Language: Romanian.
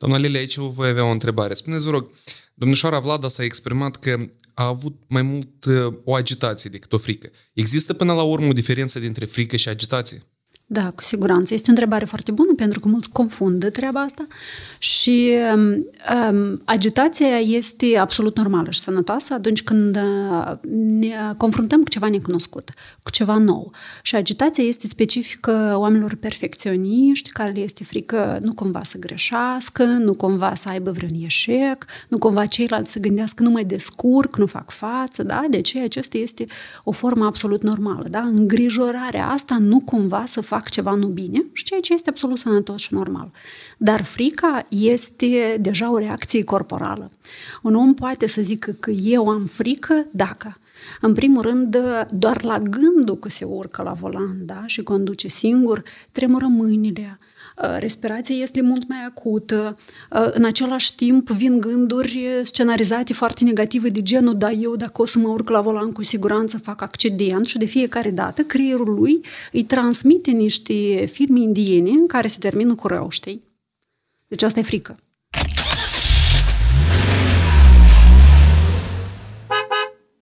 Doamna Lilia, aici voi avea o întrebare. Spuneți, vă rog, domnișoara Vlada s-a exprimat că a avut mai mult uh, o agitație decât o frică. Există până la urmă o diferență dintre frică și agitație? Da, cu siguranță. Este o întrebare foarte bună pentru că mulți confundă treaba asta și um, um agitația este absolut normală și sănătoasă atunci când uh, ne uh, confruntăm cu ceva necunoscut, cu ceva nou. Și agitația este specifică oamenilor perfecționiști care le este frică nu cumva să greșească, nu cumva să aibă vreun eșec, nu cumva ceilalți să gândească nu mai descurc, nu fac față, da? De deci, aceasta este o formă absolut normală, da? Îngrijorarea asta nu cumva să fac fac ceva nu bine și ceea ce este absolut sănătos și normal. Dar frica este deja o reacție corporală. Un om poate să zică că eu am frică dacă. În primul rând, doar la gândul că se urcă la volan da, și conduce singur, tremură mâinile, Uh, respirația este mult mai acută, uh, în același timp vin gânduri scenarizate foarte negative de genul da, eu dacă o să mă urc la volan cu siguranță fac accident și de fiecare dată creierul lui îi transmite niște filme indiene în care se termină cu rău, știi? Deci asta e frică.